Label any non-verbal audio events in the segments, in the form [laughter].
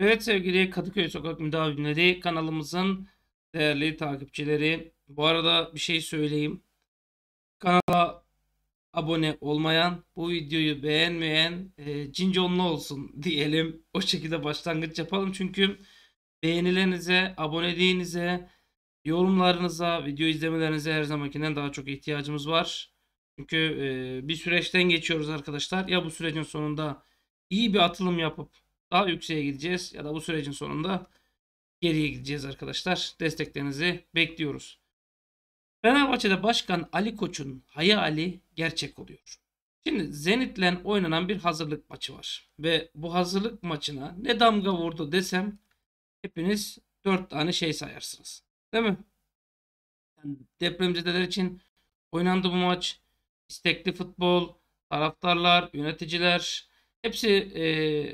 Evet sevgili Kadıköy Sokak Müdavimleri kanalımızın değerli takipçileri. Bu arada bir şey söyleyeyim. Kanala abone olmayan, bu videoyu beğenmeyen e, cinconlu olsun [laughs] diyelim. O şekilde başlangıç yapalım. Çünkü beğenilerinize, abone değinize, yorumlarınıza, video izlemelerinize her zamankinden daha çok ihtiyacımız var. Çünkü e, bir süreçten geçiyoruz arkadaşlar. Ya bu sürecin sonunda iyi bir atılım yapıp daha yükseğe gideceğiz ya da bu sürecin sonunda geriye gideceğiz arkadaşlar. Desteklerinizi bekliyoruz. Fenerbahçe'de Başkan Ali Koç'un hayali gerçek oluyor. Şimdi Zenit'le oynanan bir hazırlık maçı var. Ve bu hazırlık maçına ne damga vurdu desem hepiniz 4 tane şey sayarsınız. Değil mi? Yani depremzedeler için oynandı bu maç. İstekli futbol, taraftarlar, yöneticiler, Hepsi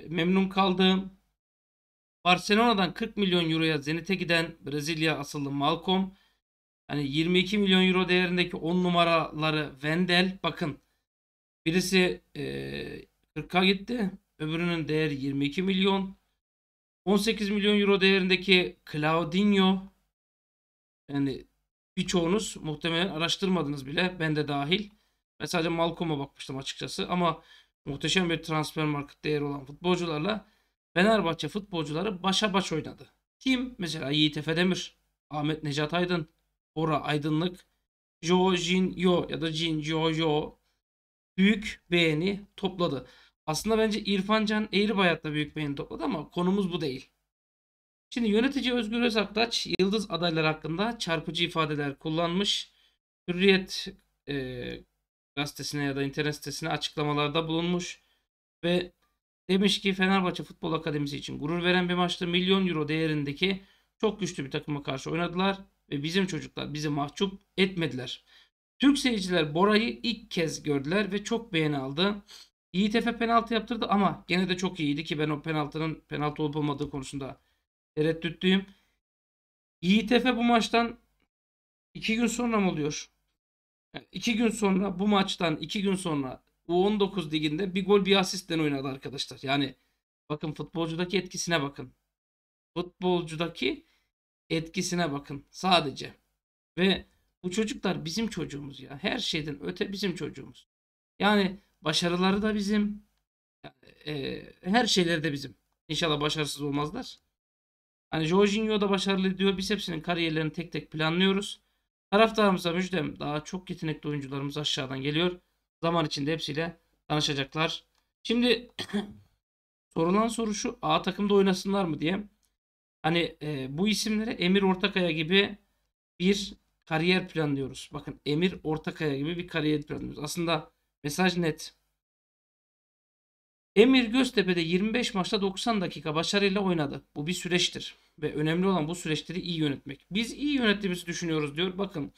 e, memnun kaldım. Barcelona'dan 40 milyon euroya Zenit'e giden Brezilya asıllı Malcolm. Yani 22 milyon euro değerindeki 10 numaraları Vendel. Bakın birisi e, 40'a gitti. Öbürünün değeri 22 milyon. 18 milyon euro değerindeki Claudinho. Yani birçoğunuz muhtemelen araştırmadınız bile. Ben de dahil. Ben sadece Malcolm'a bakmıştım açıkçası. Ama Muhteşem bir transfer market değeri olan futbolcularla Fenerbahçe futbolcuları başa baş oynadı. Kim? Mesela Yiğit Efe Demir, Ahmet Necat Aydın, Ora Aydınlık, Jo Jin Yo ya da Jin Jo Yo büyük beğeni topladı. Aslında bence İrfan Can Eğribayat da büyük beğeni topladı ama konumuz bu değil. Şimdi yönetici Özgür Özaktaç yıldız adaylar hakkında çarpıcı ifadeler kullanmış. Hürriyet e, gazetesine ya da internet sitesine açıklamalarda bulunmuş ve demiş ki Fenerbahçe Futbol Akademisi için gurur veren bir maçtı. Milyon euro değerindeki çok güçlü bir takıma karşı oynadılar ve bizim çocuklar bizi mahcup etmediler. Türk seyirciler Bora'yı ilk kez gördüler ve çok beğeni aldı. İyi tefe penaltı yaptırdı ama gene de çok iyiydi ki ben o penaltının penaltı olup olmadığı konusunda tereddütlüyüm. İyi tefe bu maçtan 2 gün sonra mı oluyor? Yani iki gün sonra bu maçtan iki gün sonra U19 liginde bir gol bir asistten oynadı arkadaşlar. Yani bakın futbolcudaki etkisine bakın. Futbolcudaki etkisine bakın sadece. Ve bu çocuklar bizim çocuğumuz ya. Her şeyden öte bizim çocuğumuz. Yani başarıları da bizim. E, her şeyleri de bizim. İnşallah başarısız olmazlar. Hani Jorginho da başarılı diyor. Biz hepsinin kariyerlerini tek tek planlıyoruz. Taraftarımıza müjdem daha çok yetenekli oyuncularımız aşağıdan geliyor. Zaman içinde hepsiyle tanışacaklar. Şimdi [clears throat] sorulan soru şu A takımda oynasınlar mı diye. Hani e, bu isimlere Emir Ortakaya gibi bir kariyer planlıyoruz. Bakın Emir Ortakaya gibi bir kariyer planlıyoruz. Aslında mesaj net. Emir Göztepe'de 25 maçta 90 dakika başarıyla oynadı. Bu bir süreçtir ve önemli olan bu süreçleri iyi yönetmek. Biz iyi yönettiğimizi düşünüyoruz diyor. Bakın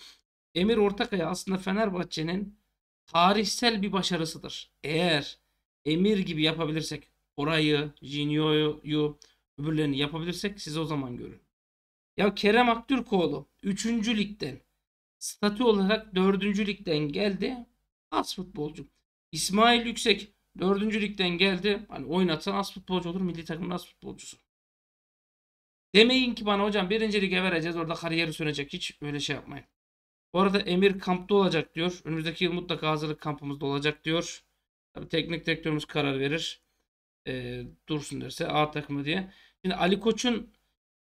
Emir Ortakay aslında Fenerbahçe'nin tarihsel bir başarısıdır. Eğer Emir gibi yapabilirsek orayı, Jinyo'yu, öbürlerini yapabilirsek siz o zaman görün. Ya Kerem Aktürkoğlu 3. ligden statü olarak 4. ligden geldi. Az futbolcu. İsmail Yüksek Dördüncü ligden geldi. Hani oynatsan az futbolcu olur. Milli takımın az futbolcusu. Demeyin ki bana hocam birinci lige vereceğiz. Orada kariyeri sönecek. Hiç öyle şey yapmayın. Bu arada Emir kampta olacak diyor. Önümüzdeki yıl mutlaka hazırlık kampımızda olacak diyor. Tabii teknik direktörümüz karar verir. E, dursun derse A takımı diye. Şimdi Ali Koç'un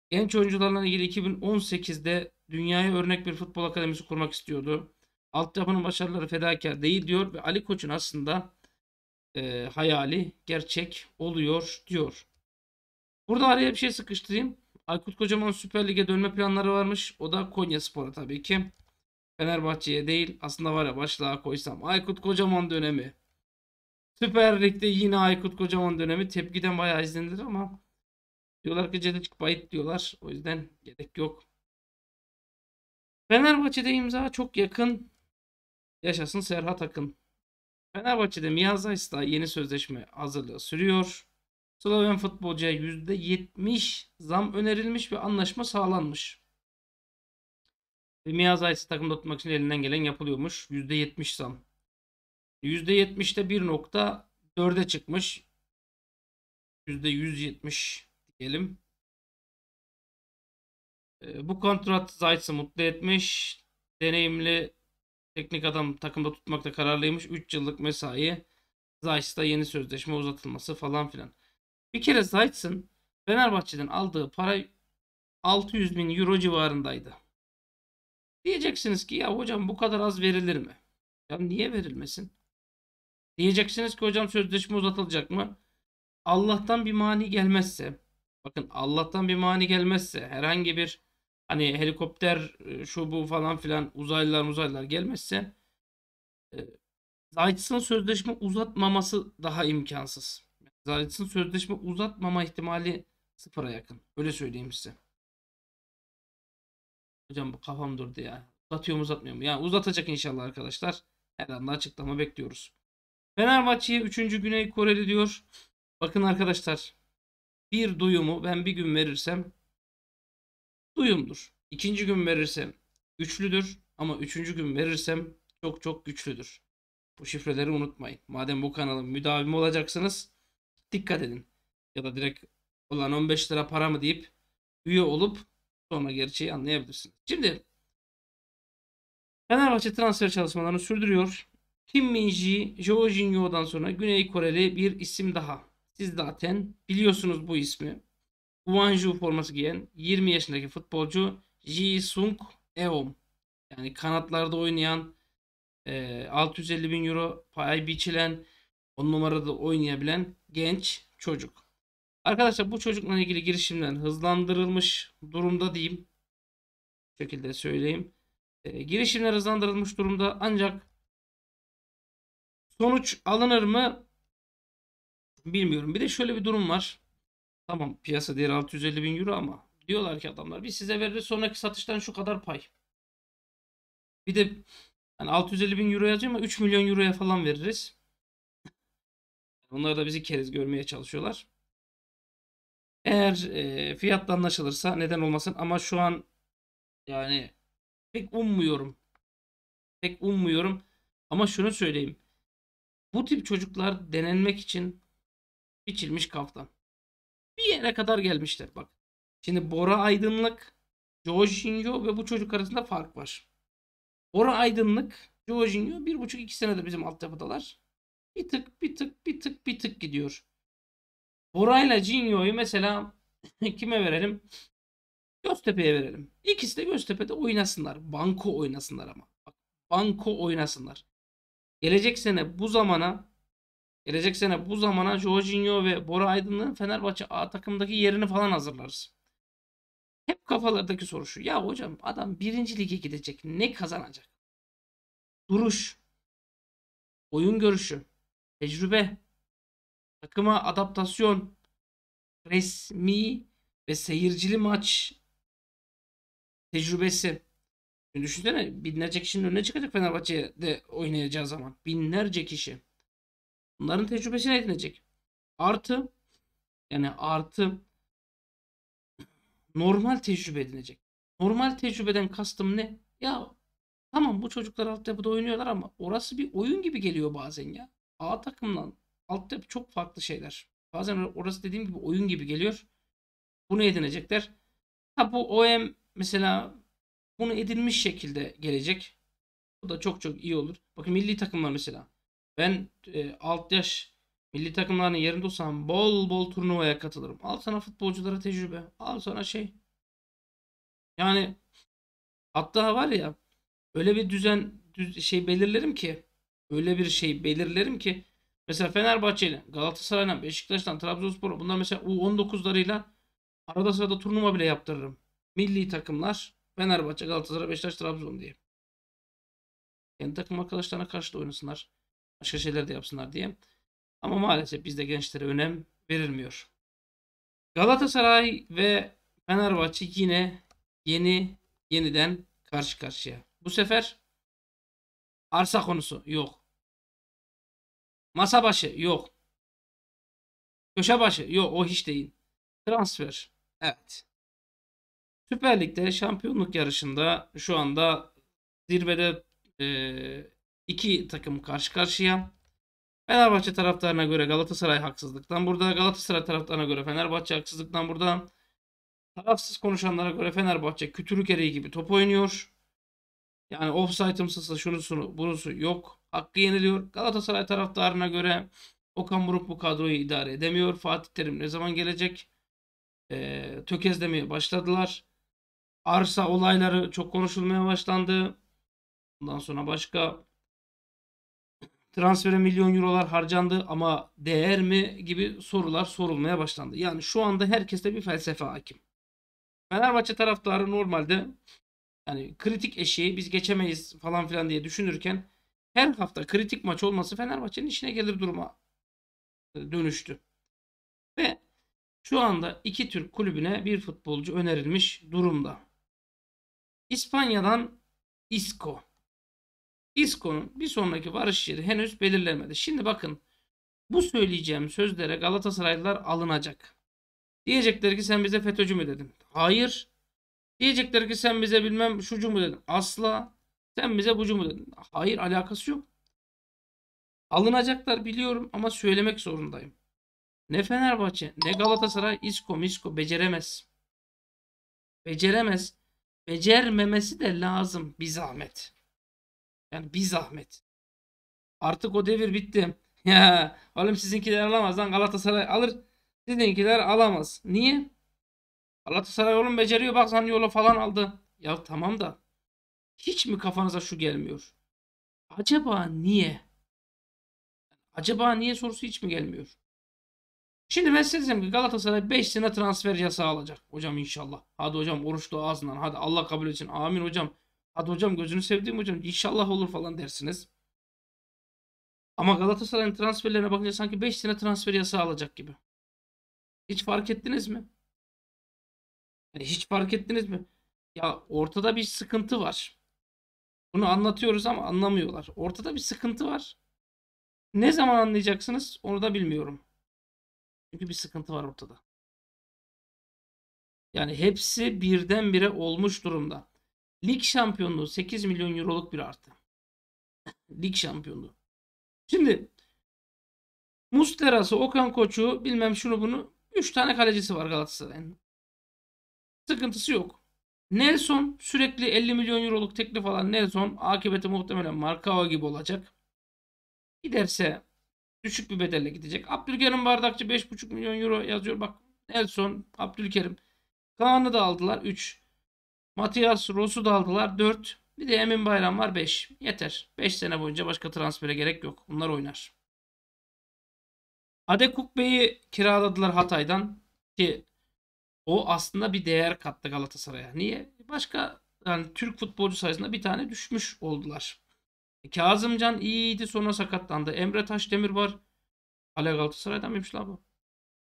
genç oyuncularla ilgili 2018'de dünyaya örnek bir futbol akademisi kurmak istiyordu. Altyapının başarıları fedakar değil diyor ve Ali Koç'un aslında e, hayali gerçek oluyor diyor. Burada araya bir şey sıkıştırayım. Aykut Kocaman Süper Lig'e dönme planları varmış. O da Konya Spor'a tabii ki. Fenerbahçe'ye değil. Aslında var ya başlığa koysam. Aykut Kocaman dönemi. Süper Lig'de yine Aykut Kocaman dönemi. Tepkiden bayağı izlenir ama diyorlar ki Cedric Bayit diyorlar. O yüzden gerek yok. Fenerbahçe'de imza çok yakın. Yaşasın Serhat Akın. Fenerbahçe'de Miyaz Ays'la yeni sözleşme hazırlığı sürüyor. Sloven futbolcuya %70 zam önerilmiş ve anlaşma sağlanmış. Ve Miyaz Ays'ı takımda tutmak için elinden gelen yapılıyormuş. %70 zam. %70'te 1.4'e çıkmış. %170 diyelim. Ee, bu kontrat Zayt'sı mutlu etmiş. Deneyimli Teknik adam takımda tutmakta kararlıymış. 3 yıllık mesai. Zayt'la yeni sözleşme uzatılması falan filan. Bir kere Zayt'sın Fenerbahçe'den aldığı para 600 bin euro civarındaydı. Diyeceksiniz ki ya hocam bu kadar az verilir mi? Ya niye verilmesin? Diyeceksiniz ki hocam sözleşme uzatılacak mı? Allah'tan bir mani gelmezse, bakın Allah'tan bir mani gelmezse herhangi bir hani helikopter e, şu bu falan filan uzaylılar uzaylılar gelmezse e, Zayt'sın sözleşme uzatmaması daha imkansız. Zayt'sın sözleşme uzatmama ihtimali sıfıra yakın. Öyle söyleyeyim size. Hocam bu kafam durdu ya. Uzatıyor mu uzatmıyor mu? Yani uzatacak inşallah arkadaşlar. Her anda açıklama bekliyoruz. Fenerbahçe'ye 3. Güney Koreli diyor. Bakın arkadaşlar. Bir duyumu ben bir gün verirsem Duyumdur. İkinci gün verirsem güçlüdür ama üçüncü gün verirsem çok çok güçlüdür. Bu şifreleri unutmayın. Madem bu kanalın müdavimi olacaksınız dikkat edin. Ya da direkt olan 15 lira para mı deyip üye olup sonra gerçeği anlayabilirsiniz. Şimdi Fenerbahçe transfer çalışmalarını sürdürüyor. Kim Minji, ji Joo sonra Güney Koreli bir isim daha. Siz zaten biliyorsunuz bu ismi. Guangzhou forması giyen 20 yaşındaki futbolcu Ji Sung Eom. Yani kanatlarda oynayan e, 650 bin euro pay biçilen 10 numarada oynayabilen genç çocuk. Arkadaşlar bu çocukla ilgili girişimden hızlandırılmış durumda diyeyim. Bu şekilde söyleyeyim. E, girişimler hızlandırılmış durumda ancak sonuç alınır mı bilmiyorum. Bir de şöyle bir durum var. Tamam piyasa değeri 650 bin euro ama diyorlar ki adamlar biz size veririz sonraki satıştan şu kadar pay. Bir de yani 650 bin euro yazıyor ama 3 milyon euroya falan veririz. Onlar da bizi keriz görmeye çalışıyorlar. Eğer e, fiyatla anlaşılırsa neden olmasın ama şu an yani pek ummuyorum. Pek ummuyorum. Ama şunu söyleyeyim. Bu tip çocuklar denenmek için biçilmiş kaftan. Bir yere kadar gelmişler bak. Şimdi Bora Aydınlık, Jinjo ve bu çocuk arasında fark var. Bora Aydınlık, Jorginho 1,5-2 senedir bizim altyapıdalar. Bir tık bir tık bir tık bir tık gidiyor. Bora ile Jinjo'yu mesela [coughs] kime verelim? Göztepe'ye verelim. İkisi de Göztepe'de oynasınlar. Banko oynasınlar ama. Bak, banko oynasınlar. Gelecek sene bu zamana Gelecek sene bu zamana Jorginho ve Bora Aydın'ın Fenerbahçe A takımdaki yerini falan hazırlarız. Hep kafalardaki soru şu. Ya hocam adam birinci lige gidecek. Ne kazanacak? Duruş. Oyun görüşü. Tecrübe. Takıma adaptasyon. Resmi ve seyircili maç tecrübesi. Düşünsene binlerce kişinin önüne çıkacak Fenerbahçe'de oynayacağı zaman. Binlerce kişi. Bunların tecrübesini edinecek. Artı yani artı normal tecrübe edinecek. Normal tecrübeden kastım ne? Ya tamam bu çocuklar altyapıda oynuyorlar ama orası bir oyun gibi geliyor bazen ya. A takımla altyapı çok farklı şeyler. Bazen orası dediğim gibi oyun gibi geliyor. Bunu edinecekler. Ha bu OM mesela bunu edinmiş şekilde gelecek. Bu da çok çok iyi olur. Bakın milli takımlar mesela. Ben e, alt yaş milli takımlarının yerinde olsam bol bol turnuvaya katılırım. Al sana futbolculara tecrübe. Al sana şey. Yani hatta var ya öyle bir düzen düz, şey belirlerim ki öyle bir şey belirlerim ki mesela Fenerbahçe'yle Galatasaray'la Beşiktaş'tan Trabzonspor'a bunlar mesela U19'larıyla arada sırada turnuva bile yaptırırım. Milli takımlar Fenerbahçe, Galatasaray, Beşiktaş, Trabzon diye. Kendi takım arkadaşlarına karşı da oynasınlar başka şeyler de yapsınlar diye. Ama maalesef bizde gençlere önem verilmiyor. Galatasaray ve Fenerbahçe yine yeni yeniden karşı karşıya. Bu sefer arsa konusu yok. Masa başı yok. Köşe başı yok o hiç değil. Transfer. Evet. Süper Lig'de şampiyonluk yarışında şu anda zirvede e, İki takım karşı karşıya. Fenerbahçe taraftarına göre Galatasaray haksızlıktan burada. Galatasaray taraftarına göre Fenerbahçe haksızlıktan burada. Tarafsız konuşanlara göre Fenerbahçe kütürük ereği gibi top oynuyor. Yani offside'ımsızı şunusunu bunusu yok. Hakkı yeniliyor. Galatasaray taraftarına göre Okan Buruk bu kadroyu idare edemiyor. Fatih Terim ne zaman gelecek? Ee, tökezlemeye başladılar. Arsa olayları çok konuşulmaya başlandı. Bundan sonra başka transfere milyon eurolar harcandı ama değer mi gibi sorular sorulmaya başlandı. Yani şu anda herkeste bir felsefe hakim. Fenerbahçe taraftarı normalde yani kritik eşiği biz geçemeyiz falan filan diye düşünürken her hafta kritik maç olması Fenerbahçe'nin işine gelir duruma e, dönüştü. Ve şu anda iki Türk kulübüne bir futbolcu önerilmiş durumda. İspanya'dan Isco İSKO'nun bir sonraki varış yeri henüz belirlenmedi. Şimdi bakın bu söyleyeceğim sözlere Galatasaraylılar alınacak. Diyecekler ki sen bize FETÖ'cü mü dedin? Hayır. Diyecekler ki sen bize bilmem şucu mu dedin? Asla. Sen bize bucu mu dedin? Hayır alakası yok. Alınacaklar biliyorum ama söylemek zorundayım. Ne Fenerbahçe ne Galatasaray İSKO misko beceremez. Beceremez. Becermemesi de lazım bir zahmet. Yani bir zahmet. Artık o devir bitti. [laughs] Ya oğlum sizinkiler alamaz lan Galatasaray alır. Sizinkiler alamaz. Niye? Galatasaray oğlum beceriyor bak sen yola falan aldı. Ya tamam da hiç mi kafanıza şu gelmiyor? Acaba niye? Acaba niye sorusu hiç mi gelmiyor? Şimdi ben size ki Galatasaray 5 sene transfer yasağı alacak. Hocam inşallah. Hadi hocam oruçlu ağzından. Hadi Allah kabul etsin. Amin hocam. Hadi hocam gözünü sevdiğim hocam inşallah olur falan dersiniz. Ama Galatasaray'ın transferlerine bakınca sanki 5 sene transfer yasağı alacak gibi. Hiç fark ettiniz mi? Yani hiç fark ettiniz mi? Ya ortada bir sıkıntı var. Bunu anlatıyoruz ama anlamıyorlar. Ortada bir sıkıntı var. Ne zaman anlayacaksınız onu da bilmiyorum. Çünkü bir sıkıntı var ortada. Yani hepsi birdenbire olmuş durumda. Lig şampiyonluğu 8 milyon euroluk bir artı. Lig şampiyonluğu. Şimdi Musterası, Okan Koç'u bilmem şunu bunu 3 tane kalecisi var Galatasaray'ın. Sıkıntısı yok. Nelson sürekli 50 milyon euroluk teklif alan Nelson akıbeti muhtemelen Markao gibi olacak. Giderse düşük bir bedelle gidecek. Abdülkerim Bardakçı 5,5 milyon euro yazıyor. Bak Nelson, Abdülkerim. Kaan'ı da aldılar 3. Matias Ross'u da aldılar 4. Bir de Emin Bayram var 5. Yeter. 5 sene boyunca başka transfere gerek yok. Bunlar oynar. Adekuk beyi kiraladılar Hatay'dan ki o aslında bir değer kattı Galatasaray'a. Niye? Başka yani Türk futbolcu sayısında bir tane düşmüş oldular. E, Kazımcan iyiydi sonra sakatlandı. Emre Taşdemir var. Hala Galatasaray'dan mıymış la bu?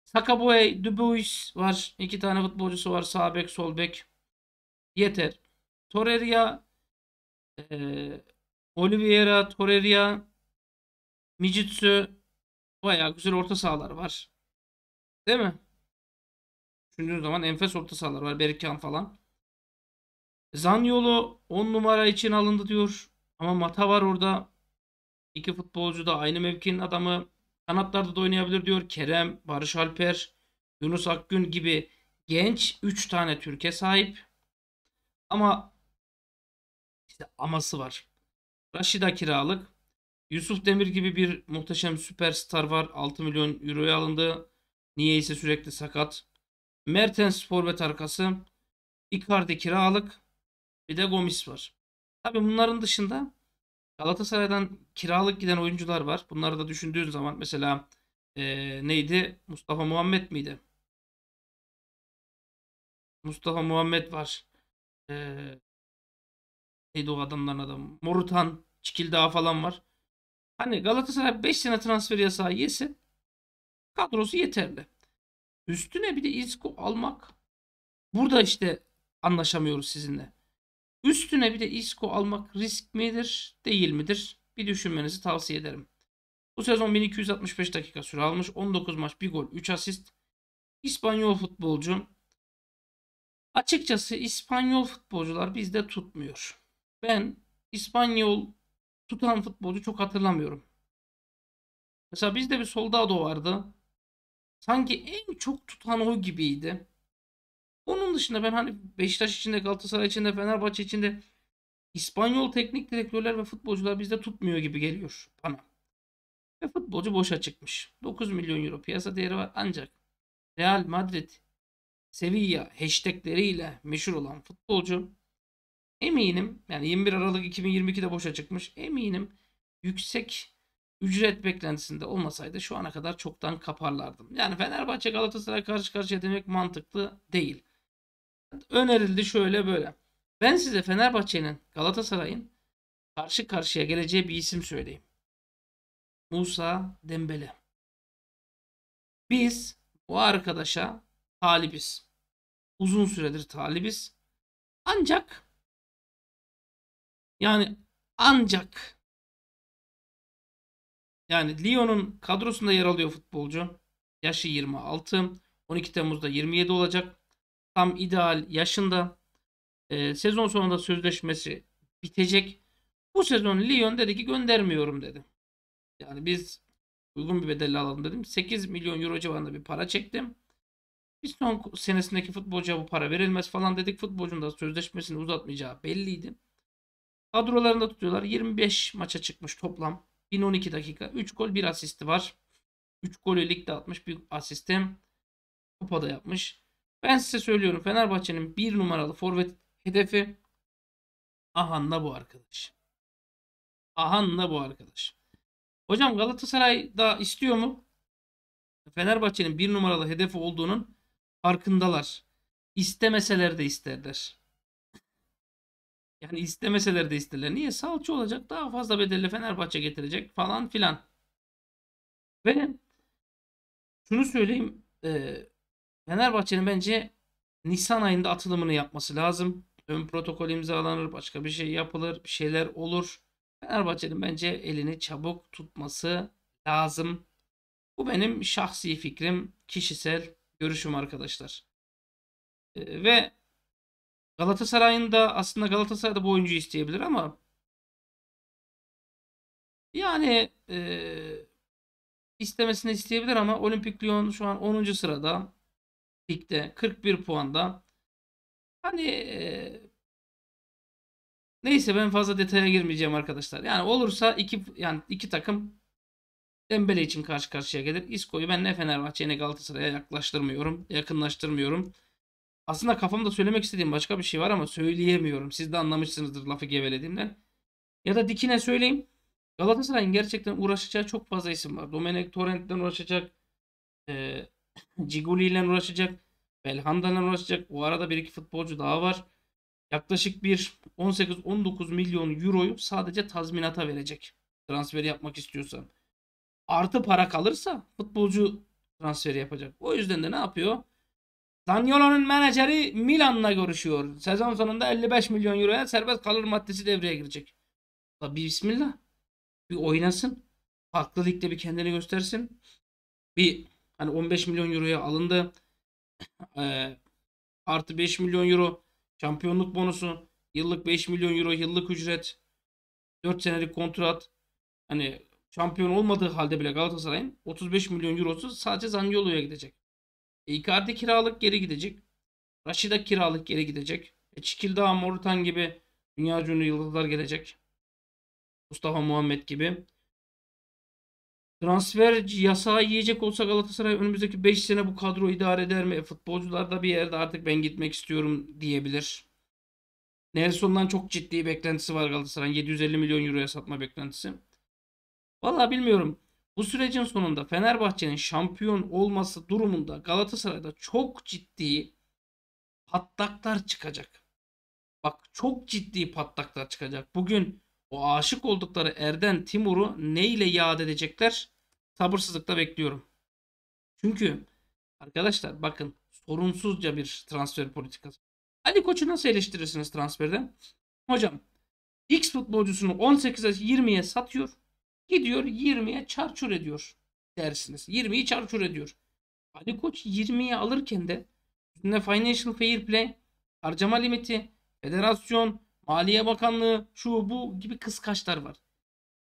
Sakaboy, Dubuis var. İki tane futbolcusu var. Sağ bek, sol bek yeter. Torreira, e, Oliveira, Torreira, Mijitsu bayağı güzel orta sahalar var. Değil mi? Düşündüğün zaman enfes orta sahalar var. Berkan falan. Zanyolu 10 numara için alındı diyor. Ama Mata var orada. İki futbolcu da aynı mevkinin adamı. Kanatlarda da oynayabilir diyor. Kerem, Barış Alper, Yunus Akgün gibi genç 3 tane Türkiye sahip. Ama işte aması var. Raşida kiralık. Yusuf Demir gibi bir muhteşem süperstar var. 6 milyon euroya alındı. Niye ise sürekli sakat. Mertens forvet arkası. Icardi kiralık. Bir de Gomis var. Tabi bunların dışında Galatasaray'dan kiralık giden oyuncular var. Bunları da düşündüğün zaman mesela ee, neydi? Mustafa Muhammed miydi? Mustafa Muhammed var. Ee, neydi o adamların adamı? Morutan, Çikildağ falan var. Hani Galatasaray 5 sene transfer yasağı yese kadrosu yeterli. Üstüne bir de İzko almak. Burada işte anlaşamıyoruz sizinle. Üstüne bir de İSKO almak risk midir, değil midir? Bir düşünmenizi tavsiye ederim. Bu sezon 1265 dakika süre almış. 19 maç, 1 gol, 3 asist. İspanyol futbolcu Açıkçası İspanyol futbolcular bizde tutmuyor. Ben İspanyol tutan futbolcu çok hatırlamıyorum. Mesela bizde bir Soldado vardı. Sanki en çok tutan o gibiydi. Onun dışında ben hani Beşiktaş içinde, Galatasaray içinde, Fenerbahçe içinde İspanyol teknik direktörler ve futbolcular bizde tutmuyor gibi geliyor bana. Ve futbolcu boşa çıkmış. 9 milyon euro piyasa değeri var ancak Real Madrid Sevilla hashtagleriyle meşhur olan futbolcu eminim yani 21 Aralık 2022'de boşa çıkmış eminim yüksek ücret beklentisinde olmasaydı şu ana kadar çoktan kaparlardım. Yani Fenerbahçe Galatasaray karşı karşıya demek mantıklı değil. Önerildi şöyle böyle. Ben size Fenerbahçe'nin Galatasaray'ın karşı karşıya geleceği bir isim söyleyeyim. Musa Dembele. Biz bu arkadaşa talibiz. Uzun süredir talibiz. Ancak yani ancak yani Lyon'un kadrosunda yer alıyor futbolcu. Yaşı 26. 12 Temmuz'da 27 olacak. Tam ideal yaşında. E, sezon sonunda sözleşmesi bitecek. Bu sezon Lyon dedi ki göndermiyorum dedi. Yani biz uygun bir bedelle alalım dedim. 8 milyon euro civarında bir para çektim. Hiç son senesindeki futbolcuya bu para verilmez falan dedik. Futbolcunun da sözleşmesini uzatmayacağı belliydi. Kadrolarında tutuyorlar. 25 maça çıkmış toplam. 1012 dakika. 3 gol 1 asisti var. 3 golü ligde atmış. Bir asistim kupada yapmış. Ben size söylüyorum Fenerbahçe'nin bir numaralı forvet hedefi Ahan'la bu arkadaş. Ahan'la bu arkadaş. Hocam Galatasaray da istiyor mu? Fenerbahçe'nin bir numaralı hedefi olduğunun farkındalar. İstemeseler de isterler. Yani istemeseler de isterler. Niye? Salça olacak daha fazla bedelle Fenerbahçe getirecek falan filan. Ve şunu söyleyeyim. E, Fenerbahçe'nin bence Nisan ayında atılımını yapması lazım. Ön protokol imzalanır, başka bir şey yapılır, bir şeyler olur. Fenerbahçe'nin bence elini çabuk tutması lazım. Bu benim şahsi fikrim, kişisel görüşüm arkadaşlar. Ee, ve Galatasaray'ın da aslında Galatasaray da bu oyuncuyu isteyebilir ama yani e, istemesini isteyebilir ama Olimpik Lyon şu an 10. sırada ligde 41 puanda. Hani e, neyse ben fazla detaya girmeyeceğim arkadaşlar. Yani olursa iki yani iki takım Dembele için karşı karşıya gelir. İsko'yu ben ne Fenerbahçe'ye ne Galatasaray'a yaklaştırmıyorum. Yakınlaştırmıyorum. Aslında kafamda söylemek istediğim başka bir şey var ama söyleyemiyorum. Siz de anlamışsınızdır lafı gevelediğimden. Ya da dikine söyleyeyim. Galatasaray'ın gerçekten uğraşacağı çok fazla isim var. Domenek Torrent'ten uğraşacak. E, [clears throat] Ciguli ile uğraşacak. Belhanda ile uğraşacak. Bu arada bir iki futbolcu daha var. Yaklaşık bir 18-19 milyon euroyu sadece tazminata verecek. Transferi yapmak istiyorsan artı para kalırsa futbolcu transferi yapacak. O yüzden de ne yapıyor? Daniolo'nun menajeri Milan'la görüşüyor. Sezon sonunda 55 milyon euroya serbest kalır maddesi devreye girecek. Tabi bismillah. Bir oynasın. Farklı ligde bir kendini göstersin. Bir hani 15 milyon euroya alındı. [clears throat] Ee, artı 5 milyon euro şampiyonluk bonusu. Yıllık 5 milyon euro yıllık ücret. 4 senelik kontrat. Hani şampiyon olmadığı halde bile Galatasaray'ın 35 milyon eurosu sadece Zaniolo'ya gidecek. Icardi kiralık geri gidecek. Rashida kiralık geri gidecek. E, Çikildağ, Morutan gibi dünya cümle yıldızlar gelecek. Mustafa Muhammed gibi. Transfer yasağı yiyecek olsa Galatasaray önümüzdeki 5 sene bu kadro idare eder mi? E, futbolcular da bir yerde artık ben gitmek istiyorum diyebilir. Nelson'dan çok ciddi beklentisi var Galatasaray'ın. 750 milyon euroya satma beklentisi. Valla bilmiyorum. Bu sürecin sonunda Fenerbahçe'nin şampiyon olması durumunda Galatasaray'da çok ciddi patlaklar çıkacak. Bak çok ciddi patlaklar çıkacak. Bugün o aşık oldukları Erden Timur'u neyle yad edecekler? Sabırsızlıkla bekliyorum. Çünkü arkadaşlar bakın sorunsuzca bir transfer politikası. Ali Koç'u nasıl eleştirirsiniz transferden? Hocam X futbolcusunu 18'e 20'ye satıyor. Gidiyor 20'ye çarçur ediyor dersiniz. 20'yi çarçur ediyor. Ali Koç 20'yi alırken de üstünde Financial Fair Play, harcama limiti, federasyon, Maliye Bakanlığı, şu bu gibi kıskaçlar var.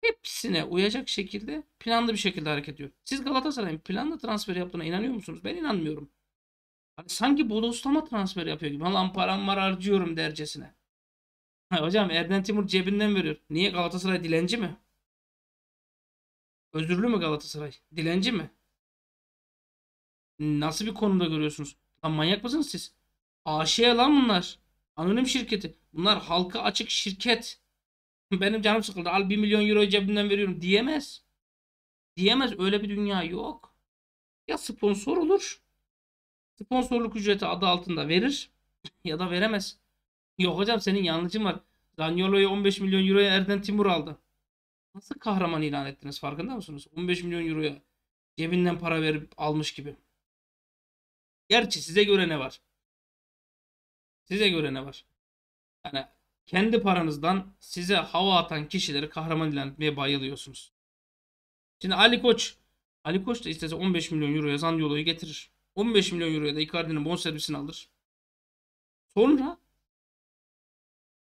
Hepsine uyacak şekilde planlı bir şekilde hareket ediyor. Siz Galatasaray'ın planlı transfer yaptığına inanıyor musunuz? Ben inanmıyorum. Hani sanki bodoslama transfer yapıyor gibi. Lan param var harcıyorum dercesine. hocam Erden Timur cebinden veriyor. Niye Galatasaray dilenci mi? Özürlü mü Galatasaray? Dilenci mi? Nasıl bir konumda görüyorsunuz? Lan manyak mısınız siz? Aşiye lan bunlar. Anonim şirketi. Bunlar halka açık şirket. [laughs] Benim canım sıkıldı. Al 1 milyon euro cebimden veriyorum. Diyemez. Diyemez. Öyle bir dünya yok. Ya sponsor olur. Sponsorluk ücreti adı altında verir. [laughs] ya da veremez. Yok hocam senin yanlışın var. Zanyolo'ya 15 milyon euroya Erden Timur aldı. Nasıl kahraman ilan ettiniz farkında mısınız? 15 milyon euroya cebinden para verip almış gibi. Gerçi size göre ne var? Size göre ne var? Yani kendi paranızdan size hava atan kişileri kahraman ilan etmeye bayılıyorsunuz. Şimdi Ali Koç. Ali Koç da istese 15 milyon euroya Zaniolo'yu getirir. 15 milyon euroya da Icardi'nin bonservisini alır. Sonra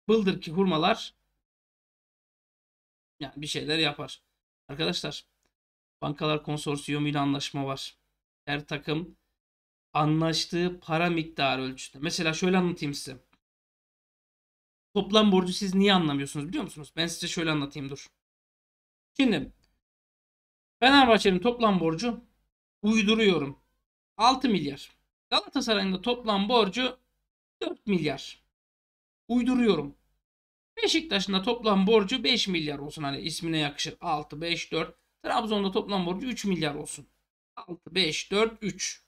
bıldır ki hurmalar yani bir şeyler yapar. Arkadaşlar bankalar konsorsiyumu ile anlaşma var. Her takım anlaştığı para miktarı ölçüde Mesela şöyle anlatayım size. Toplam borcu siz niye anlamıyorsunuz biliyor musunuz? Ben size şöyle anlatayım dur. Şimdi Fenerbahçe'nin toplam borcu uyduruyorum. 6 milyar. Galatasaray'ın da toplam borcu 4 milyar. Uyduruyorum. Beşiktaş'ın da toplam borcu 5 milyar olsun. Hani ismine yakışır. 6, 5, 4. Trabzon'da toplam borcu 3 milyar olsun. 6, 5, 4, 3.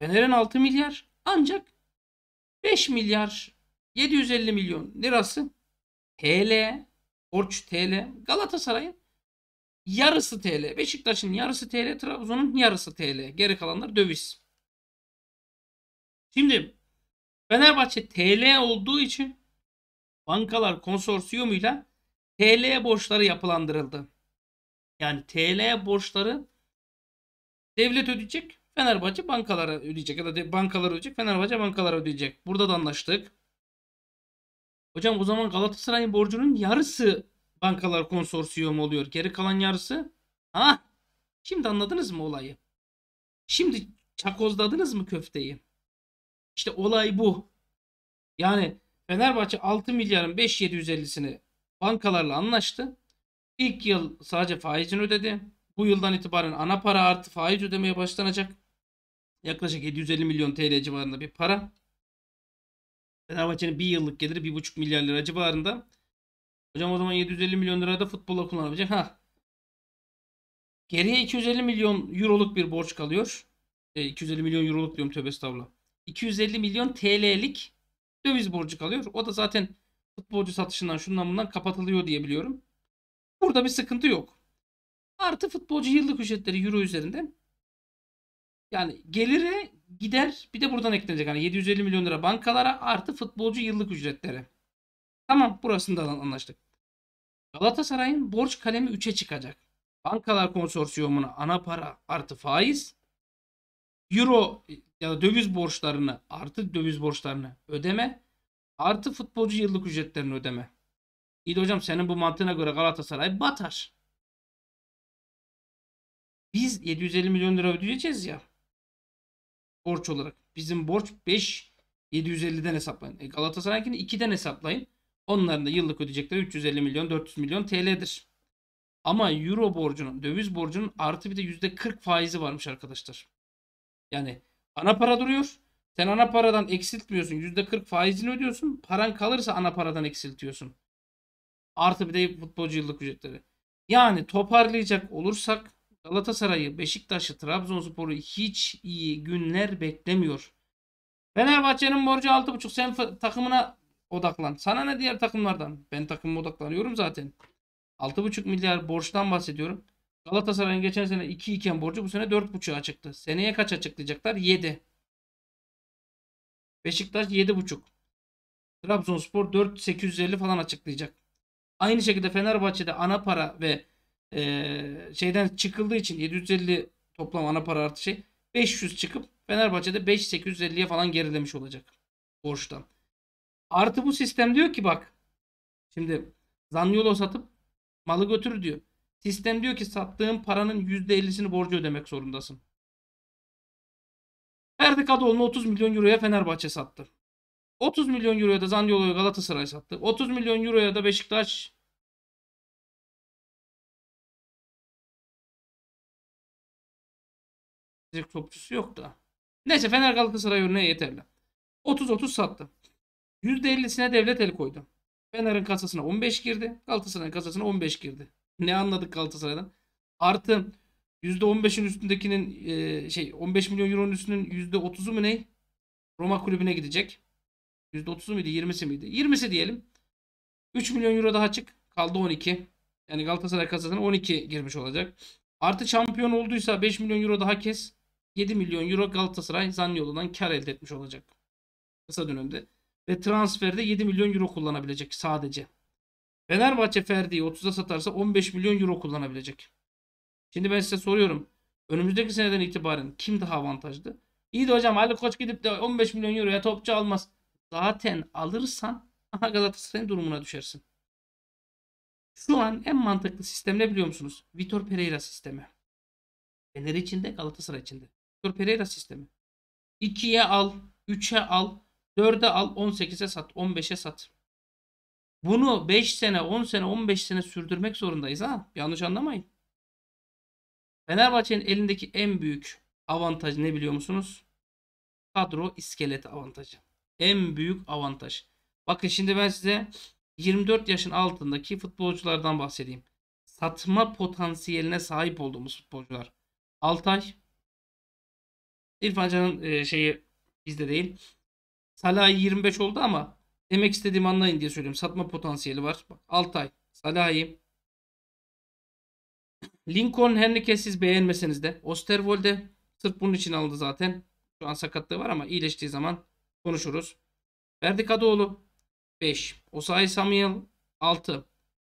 Fener'in 6 milyar. Ancak 5 milyar 750 milyon lirası TL. Borç TL. Galatasaray'ın yarısı TL. Beşiktaş'ın yarısı TL. Trabzon'un yarısı TL. Geri kalanlar döviz. Şimdi Fenerbahçe TL olduğu için bankalar konsorsiyumuyla TL borçları yapılandırıldı. Yani TL borçları devlet ödeyecek, Fenerbahçe bankalara ödeyecek ya da bankalar ödeyecek, Fenerbahçe bankalara ödeyecek. Burada da anlaştık. Hocam o zaman Galatasaray borcunun yarısı bankalar konsorsiyumu oluyor. Geri kalan yarısı ha şimdi anladınız mı olayı? Şimdi çakozladınız mı köfteyi? İşte olay bu. Yani Fenerbahçe 6 milyarın 5750'sini bankalarla anlaştı. İlk yıl sadece faizini ödedi. Bu yıldan itibaren ana para artı faiz ödemeye başlanacak. Yaklaşık 750 milyon TL civarında bir para. Fenerbahçe'nin bir yıllık geliri 1,5 milyar lira civarında. Hocam o zaman 750 milyon lira da futbola kullanabilecek. Ha. Geriye 250 milyon euroluk bir borç kalıyor. E, 250 milyon euroluk diyorum tövbe estağfurullah. 250 milyon TL'lik döviz borcu kalıyor. O da zaten futbolcu satışından şundan bundan kapatılıyor diye biliyorum. Burada bir sıkıntı yok. Artı futbolcu yıllık ücretleri euro üzerinde. Yani gelire gider bir de buradan eklenecek. Hani 750 milyon lira bankalara artı futbolcu yıllık ücretleri. Tamam burasında anlaştık. Galatasaray'ın borç kalemi 3'e çıkacak. Bankalar konsorsiyumuna ana para artı faiz euro ya da döviz borçlarını artı döviz borçlarını ödeme artı futbolcu yıllık ücretlerini ödeme. İyi de hocam senin bu mantığına göre Galatasaray batar. Biz 750 milyon lira ödeyeceğiz ya. Borç olarak. Bizim borç 5 750'den hesaplayın. E Galatasaray'ınkini 2'den hesaplayın. Onların da yıllık ödeyecekleri 350 milyon 400 milyon TL'dir. Ama euro borcunun, döviz borcunun artı bir de %40 faizi varmış arkadaşlar. Yani ana para duruyor. Sen ana paradan eksiltmiyorsun. %40 faizini ödüyorsun. Paran kalırsa ana paradan eksiltiyorsun. Artı bir de futbolcu yıllık ücretleri. Yani toparlayacak olursak Galatasaray'ı, Beşiktaş'ı, Trabzonspor'u hiç iyi günler beklemiyor. Fenerbahçe'nin borcu 6.5 sen takımına odaklan. Sana ne diğer takımlardan? Ben takımıma odaklanıyorum zaten. 6.5 milyar borçtan bahsediyorum. Galatasaray'ın geçen sene 2 iken borcu bu sene 4.5'a çıktı. Seneye kaç açıklayacaklar? 7. Beşiktaş 7.5. Trabzonspor 4.850 falan açıklayacak. Aynı şekilde Fenerbahçe'de ana para ve e, şeyden çıkıldığı için 750 toplam ana para artışı şey 500 çıkıp Fenerbahçe'de 5.850'ye falan gerilemiş olacak borçtan. Artı bu sistem diyor ki bak şimdi Zanyolo satıp malı götür diyor. Sistem diyor ki sattığın paranın %50'sini borcu ödemek zorundasın. Ferdi Kadıoğlu'nu 30 milyon euroya Fenerbahçe sattı. 30 milyon euroya da Zaniolo'yu Galatasaray sattı. 30 milyon euroya da Beşiktaş topçusu şey yok da. Neyse Fener Galatasaray örneği yeterli. 30-30 sattı. %50'sine devlet el koydu. Fener'in kasasına 15 girdi. Galatasaray'ın kasasına 15 girdi ne anladık Galatasaray'dan? Artı %15'in üstündekinin e, şey 15 milyon euronun üstünün %30'u mu ne? Roma kulübüne gidecek. %30'u muydu? 20'si miydi? 20'si diyelim. 3 milyon euro daha çık. Kaldı 12. Yani Galatasaray kasasına 12 girmiş olacak. Artı şampiyon olduysa 5 milyon euro daha kes. 7 milyon euro Galatasaray Zanyolu'dan kar elde etmiş olacak. Kısa dönemde. Ve transferde 7 milyon euro kullanabilecek sadece. Fenerbahçe Ferdi'yi 30'a satarsa 15 milyon euro kullanabilecek. Şimdi ben size soruyorum. Önümüzdeki seneden itibaren kim daha avantajlı? İyi de hocam Ali Koç gidip de 15 milyon euroya topçu almaz. Zaten alırsan aha Galatasaray'ın durumuna düşersin. Şu an en mantıklı sistem ne biliyor musunuz? Vitor Pereira sistemi. Fener içinde Galatasaray içinde. Vitor Pereira sistemi. 2'ye al, 3'e al, 4'e al, 18'e sat, 15'e sat. Bunu 5 sene, 10 sene, 15 sene sürdürmek zorundayız ha. Yanlış anlamayın. Fenerbahçe'nin elindeki en büyük avantajı ne biliyor musunuz? Kadro iskeleti avantajı. En büyük avantaj. Bakın şimdi ben size 24 yaşın altındaki futbolculardan bahsedeyim. Satma potansiyeline sahip olduğumuz futbolcular. Altay. İrfan Can'ın e, şeyi bizde değil. Salah 25 oldu ama Demek istediğimi anlayın diye söylüyorum. Satma potansiyeli var. Bak, Altay, Salahi, Lincoln Henrique siz beğenmeseniz de Osterwold'e sırf bunun için aldı zaten. Şu an sakatlığı var ama iyileştiği zaman konuşuruz. Verdi Kadıoğlu 5. Osayi Samuel 6.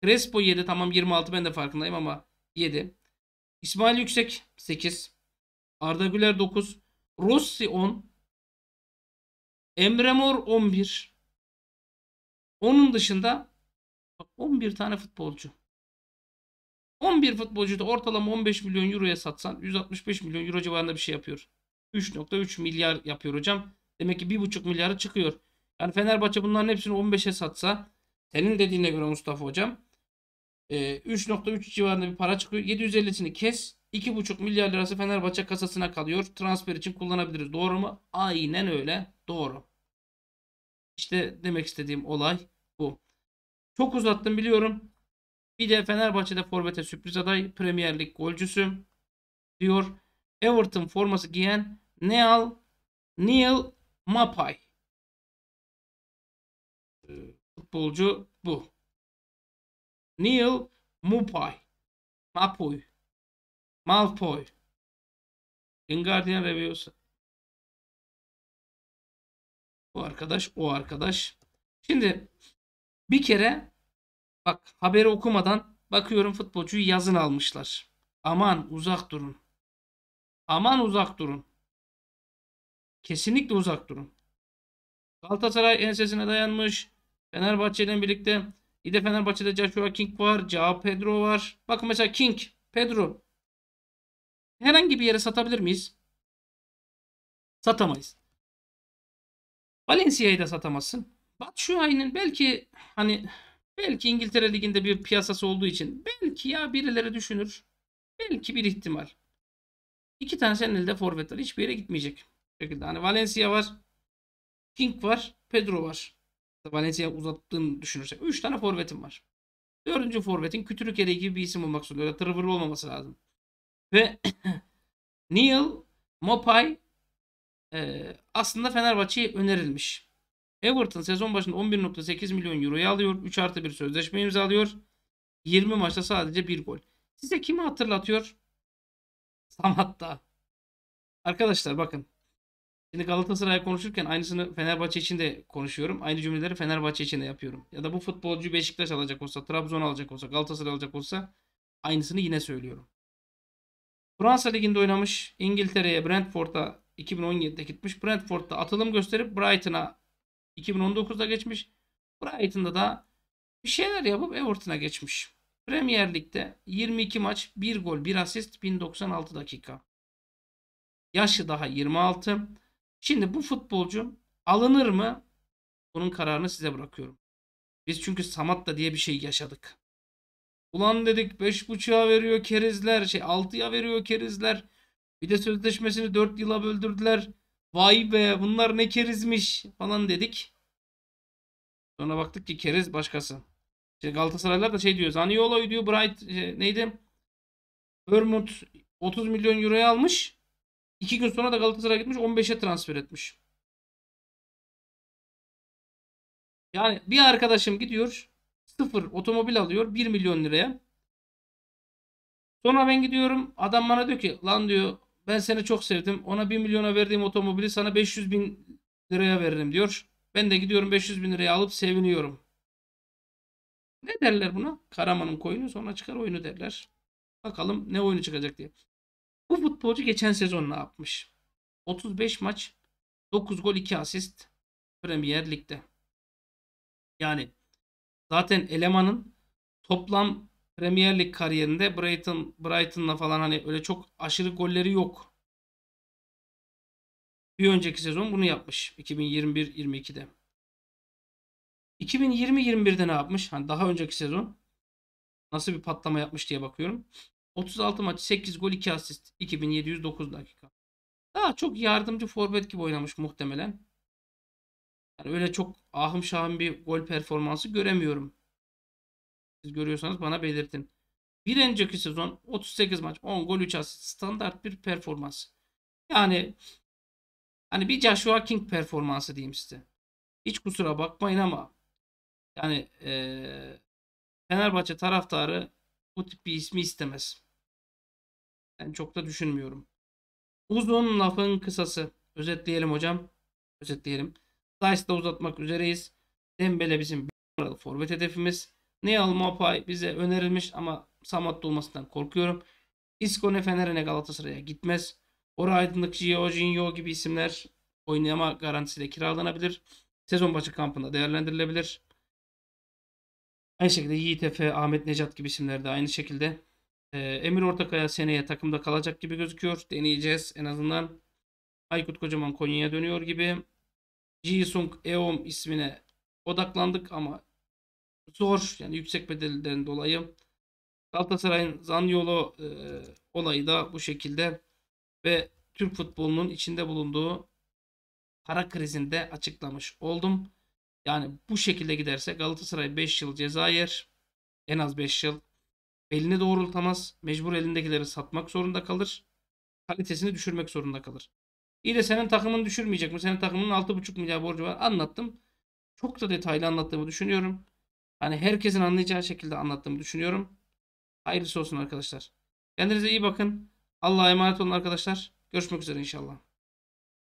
Crespo 7. Tamam 26 ben de farkındayım ama 7. İsmail Yüksek 8. Arda Güler 9. Rossi 10. Emre Mor 11. Onun dışında 11 tane futbolcu. 11 futbolcu da ortalama 15 milyon euroya satsan 165 milyon euro civarında bir şey yapıyor. 3.3 milyar yapıyor hocam. Demek ki 1.5 milyarı çıkıyor. Yani Fenerbahçe bunların hepsini 15'e satsa senin dediğine göre Mustafa hocam 3.3 e, civarında bir para çıkıyor. 750'sini kes. 2.5 milyar lirası Fenerbahçe kasasına kalıyor. Transfer için kullanabiliriz. Doğru mu? Aynen öyle. Doğru. İşte demek istediğim olay bu. Çok uzattım biliyorum. Bir de Fenerbahçe'de forvete sürpriz aday Premier Lig golcüsü diyor. Everton forması giyen Neal Neil Mapai. Ee, futbolcu bu. Neil Mupai. Mapoy. Malpoy. In Reviews o arkadaş, o arkadaş. Şimdi bir kere bak haberi okumadan bakıyorum futbolcuyu yazın almışlar. Aman uzak durun. Aman uzak durun. Kesinlikle uzak durun. Galatasaray ensesine dayanmış. Fenerbahçe birlikte İde Fenerbahçe'de Joshua King var. Cao Pedro var. Bakın mesela King, Pedro. Herhangi bir yere satabilir miyiz? Satamayız. Valencia'yı da satamazsın. Batshuayi'nin belki hani belki İngiltere Ligi'nde bir piyasası olduğu için belki ya birileri düşünür. Belki bir ihtimal. İki tane senin elde forvet var. Hiçbir yere gitmeyecek. Bu şekilde. Hani Valencia var. King var. Pedro var. Valencia uzattığını düşünürsek. Üç tane forvetim var. Dördüncü forvetin kütürük eriği gibi bir isim olmak zorunda. Öyle Trevor olmaması lazım. Ve [coughs] Neil, Mopay, ee, aslında Fenerbahçe'ye önerilmiş. Everton sezon başında 11.8 milyon euroya alıyor. 3 artı 1 sözleşme imzalıyor. 20 maçta sadece 1 gol. Size kimi hatırlatıyor? Samatta. Arkadaşlar bakın. Şimdi Galatasaray konuşurken aynısını Fenerbahçe için de konuşuyorum. Aynı cümleleri Fenerbahçe için de yapıyorum. Ya da bu futbolcu Beşiktaş alacak olsa, Trabzon alacak olsa, Galatasaray alacak olsa aynısını yine söylüyorum. Fransa Ligi'nde oynamış. İngiltere'ye, Brentford'a 2017'de gitmiş. Brentford'da atılım gösterip Brighton'a 2019'da geçmiş. Brighton'da da bir şeyler yapıp Everton'a geçmiş. Premier Lig'de 22 maç, 1 gol, 1 asist, 1096 dakika. Yaşı daha 26. Şimdi bu futbolcu alınır mı? Bunun kararını size bırakıyorum. Biz çünkü Samat'ta diye bir şey yaşadık. Ulan dedik 5.5'a veriyor kerizler, şey 6'ya veriyor kerizler. Bir de sözleşmesini 4 yıla böldürdüler. Vay be bunlar ne kerizmiş falan dedik. Sonra baktık ki keriz başkası. İşte Galatasaraylar da şey diyor. Zaniolo diyor Bright e, neydi? Vermouth 30 milyon euroya almış. 2 gün sonra da Galatasaray gitmiş 15'e transfer etmiş. Yani bir arkadaşım gidiyor sıfır otomobil alıyor 1 milyon liraya. Sonra ben gidiyorum adam bana diyor ki lan diyor ben seni çok sevdim. Ona 1 milyona verdiğim otomobili sana 500 bin liraya veririm diyor. Ben de gidiyorum 500 bin liraya alıp seviniyorum. Ne derler buna? Karaman'ın koyunu sonra çıkar oyunu derler. Bakalım ne oyunu çıkacak diye. Bu futbolcu geçen sezon ne yapmış? 35 maç 9 gol 2 asist Premier Lig'de. Yani zaten elemanın toplam Premier Lig kariyerinde Brighton Brighton'la falan hani öyle çok aşırı golleri yok. Bir önceki sezon bunu yapmış 2021-22'de. 2020-21'de ne yapmış? Hani daha önceki sezon nasıl bir patlama yapmış diye bakıyorum. 36 maç 8 gol 2 asist 2709 dakika. Daha çok yardımcı forvet gibi oynamış muhtemelen. Yani öyle çok ahım şahım bir gol performansı göremiyorum. Siz görüyorsanız bana belirtin. Bir önceki sezon 38 maç 10 gol 3 asist standart bir performans. Yani hani bir Joshua King performansı diyeyim size. Hiç kusura bakmayın ama yani e, Fenerbahçe taraftarı bu tip bir ismi istemez. Ben çok da düşünmüyorum. Uzun lafın kısası. Özetleyelim hocam. Özetleyelim. Dice'da uzatmak üzereyiz. Dembele bizim bir numaralı forvet hedefimiz. Neal Mopay bize önerilmiş ama Samat olmasından korkuyorum. Iskone Fener'e Galatasaray'a gitmez. Bora Aydınlık, Gio Jinyo gibi isimler oynama garantisiyle kiralanabilir. Sezon başı kampında değerlendirilebilir. Aynı şekilde Yiğit Efe, Ahmet Necat gibi isimler de aynı şekilde. Ee, Emir Ortakaya seneye takımda kalacak gibi gözüküyor. Deneyeceğiz en azından. Aykut Kocaman Konya'ya dönüyor gibi. Jisung Eom ismine odaklandık ama zor. Yani yüksek bedellerden dolayı. Galatasaray'ın Zanyolo e, olayı da bu şekilde ve Türk futbolunun içinde bulunduğu para krizinde açıklamış oldum. Yani bu şekilde giderse Galatasaray 5 yıl ceza yer. En az 5 yıl. Belini doğrultamaz. Mecbur elindekileri satmak zorunda kalır. Kalitesini düşürmek zorunda kalır. İyi de senin takımın düşürmeyecek mi? Senin takımının 6,5 milyar borcu var. Anlattım. Çok da detaylı anlattığımı düşünüyorum. Hani herkesin anlayacağı şekilde anlattığımı düşünüyorum. Hayırlısı olsun arkadaşlar. Kendinize iyi bakın. Allah'a emanet olun arkadaşlar. Görüşmek üzere inşallah.